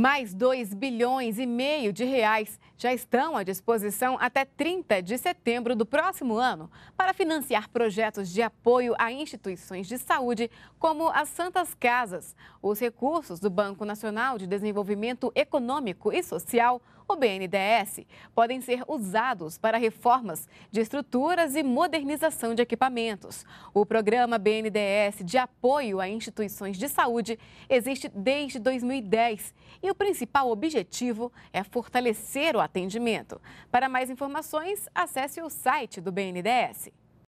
Mais 2 bilhões e meio de reais já estão à disposição até 30 de setembro do próximo ano para financiar projetos de apoio a instituições de saúde, como as Santas Casas. Os recursos do Banco Nacional de Desenvolvimento Econômico e Social o BNDES, podem ser usados para reformas de estruturas e modernização de equipamentos. O programa BNDES de apoio a instituições de saúde existe desde 2010 e o principal objetivo é fortalecer o atendimento. Para mais informações, acesse o site do BNDES.